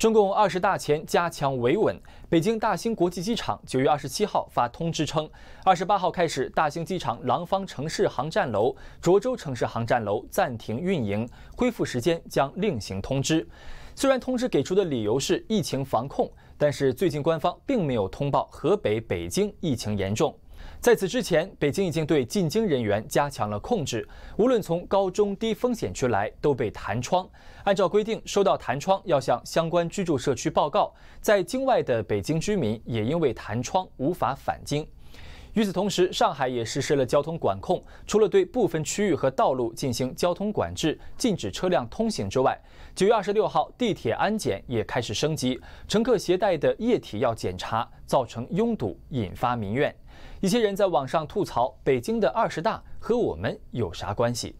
中共二十大前加强维稳。北京大兴国际机场九月二十七号发通知称，二十八号开始，大兴机场廊坊城市航站楼、涿州城市航站楼暂停运营，恢复时间将另行通知。虽然通知给出的理由是疫情防控，但是最近官方并没有通报河北、北京疫情严重。在此之前，北京已经对进京人员加强了控制。无论从高中低风险区来，都被弹窗。按照规定，收到弹窗要向相关居住社区报告。在京外的北京居民也因为弹窗无法返京。与此同时，上海也实施了交通管控，除了对部分区域和道路进行交通管制，禁止车辆通行之外，九月二十六号，地铁安检也开始升级，乘客携带的液体要检查，造成拥堵，引发民怨。一些人在网上吐槽：“北京的二十大和我们有啥关系？”